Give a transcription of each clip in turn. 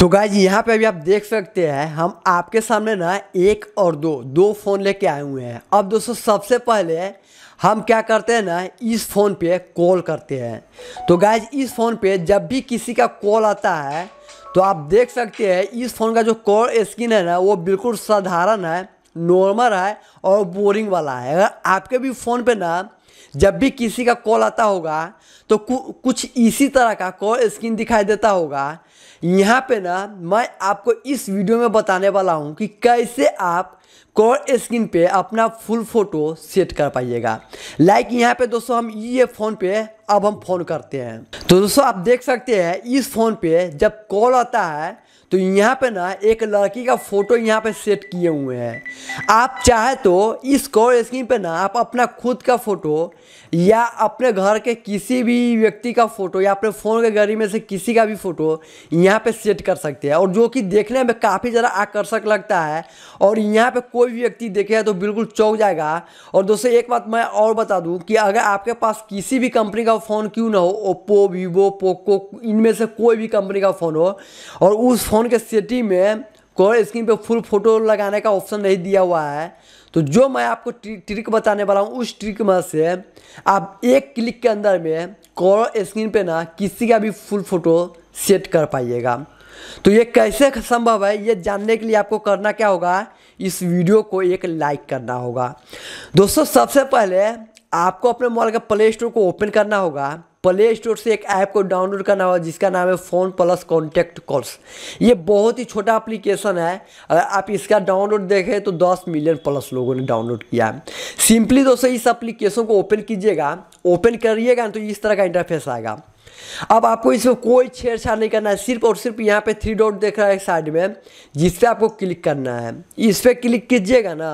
तो गाइज यहाँ पे अभी आप देख सकते हैं हम आपके सामने ना एक और दो दो फ़ोन लेके आए हुए हैं अब दोस्तों सबसे पहले हम क्या करते हैं ना इस फ़ोन पे कॉल करते हैं तो गाइज इस फ़ोन पे जब भी किसी का कॉल आता है तो आप देख सकते हैं इस फ़ोन का जो कॉल स्क्रीन है ना वो बिल्कुल साधारण है नॉर्मल है और बोरिंग वाला है अगर आपके भी फ़ोन पे ना जब भी किसी का कॉल आता होगा तो कुछ इसी तरह का कॉल स्क्रीन दिखाई देता होगा यहाँ पे ना मैं आपको इस वीडियो में बताने वाला हूँ कि कैसे आप कोर स्क्रीन पे अपना फुल फोटो सेट कर पाइएगा लाइक यहाँ पे दोस्तों हम ये फ़ोन पे अब हम फ़ोन करते हैं तो दोस्तों आप देख सकते हैं इस फ़ोन पे जब कॉल आता है तो यहाँ पे ना एक लड़की का फ़ोटो यहाँ पे सेट किए हुए हैं आप चाहे तो इस कॉल स्क्रीन पे ना आप अपना खुद का फ़ोटो या अपने घर के किसी भी व्यक्ति का फ़ोटो या अपने फ़ोन के गरी में से किसी का भी फ़ोटो यहाँ पे सेट कर सकते हैं और जो कि देखने में काफ़ी ज़्यादा आकर्षक लगता है और यहाँ पे कोई कोई भी व्यक्ति देखे तो बिल्कुल चौंक जाएगा और दोस्तों एक बात मैं और बता दूं कि अगर आपके पास किसी भी कंपनी का फ़ोन क्यों ना हो ओप्पो वीवो पोको इनमें से कोई भी कंपनी का फ़ोन हो और उस फ़ोन के सेटिंग में कोर स्क्रीन पे फुल फोटो लगाने का ऑप्शन नहीं दिया हुआ है तो जो मैं आपको ट्रिक बताने वाला हूँ उस ट्रिक में से आप एक क्लिक के अंदर में कोर स्क्रीन पे ना किसी का भी फुल फोटो सेट कर पाइएगा तो ये कैसे संभव है ये जानने के लिए आपको करना क्या होगा इस वीडियो को एक लाइक करना होगा दोस्तों सबसे पहले आपको अपने मोबाइल का प्ले स्टोर को ओपन करना होगा प्ले स्टोर से एक ऐप को डाउनलोड करना होगा जिसका नाम है फ़ोन प्लस कॉन्टैक्ट कॉल्स ये बहुत ही छोटा एप्लीकेशन है अगर आप इसका डाउनलोड देखें तो 10 मिलियन प्लस लोगों ने डाउनलोड किया है सिंपली दोस्तों इस एप्लीकेशन को ओपन कीजिएगा ओपन करिएगा तो इस तरह का इंटरफेस आएगा अब आपको इसमें कोई छेड़छाड़ नहीं करना है सिर्फ और सिर्फ यहाँ पे थ्री डॉट देख रहा है साइड में जिस पर आपको क्लिक करना है इस पर क्लिक कीजिएगा ना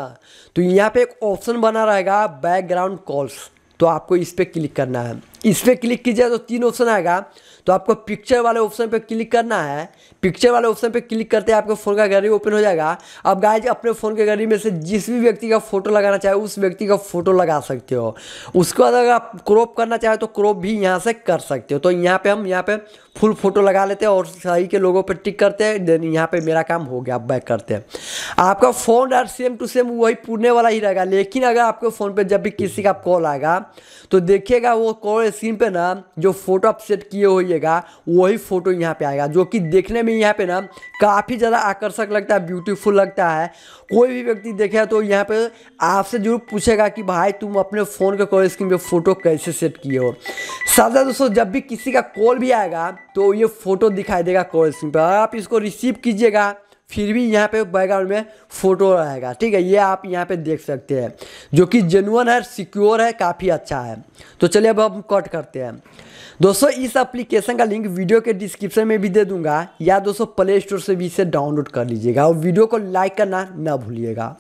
तो यहाँ पे एक ऑप्शन बना रहेगा बैकग्राउंड कॉल्स तो आपको इस पर क्लिक करना है इस पर क्लिक कीजिए तो तीन ऑप्शन आएगा तो आपको पिक्चर वाले ऑप्शन पे क्लिक करना है पिक्चर वाले ऑप्शन पे क्लिक करते हैं आपके फ़ोन का गैलरी ओपन हो जाएगा अब गाइज अपने फ़ोन के गैलरी में से जिस भी व्यक्ति का फ़ोटो लगाना चाहे उस व्यक्ति का फ़ोटो लगा सकते हो उसके बाद अगर आप क्रॉप करना चाहे तो क्रॉप भी यहाँ से कर सकते हो तो यहाँ पर हम यहाँ पर फुल फ़ोटो लगा लेते हैं और सही के लोगों पर टिक करते हैं देन यहाँ पर मेरा काम हो गया बैक करते हैं आपका फ़ोन यार सेम टू सेम वही पुरने वाला ही रहेगा लेकिन अगर आपके फ़ोन पे जब भी किसी का कॉल आएगा तो देखिएगा वो कॉल स्क्रीन पे ना जो फ़ोटो आप सेट किए होइएगा वही फ़ोटो यहाँ पे आएगा जो कि देखने में यहाँ पे ना काफ़ी ज़्यादा आकर्षक लगता है ब्यूटीफुल लगता है कोई भी व्यक्ति देखेगा तो यहाँ पे आपसे जरूर पूछेगा कि भाई तुम अपने फ़ोन के कॉल स्क्रीन पर फ़ोटो कैसे सेट किए हो साधा दोस्तों जब भी किसी का कॉल भी आएगा तो ये फ़ोटो दिखाई देगा कॉल स्क्रीन पर आप इसको रिसीव कीजिएगा फिर भी यहाँ पे बैकग्राउंड में फोटो रहेगा ठीक है ये आप यहाँ पे देख सकते हैं जो कि जेनुअन है सिक्योर है काफ़ी अच्छा है तो चलिए अब हम कट करते हैं दोस्तों इस एप्लीकेशन का लिंक वीडियो के डिस्क्रिप्शन में भी दे दूंगा या दोस्तों प्ले स्टोर से भी इसे डाउनलोड कर लीजिएगा और वीडियो को लाइक करना ना भूलिएगा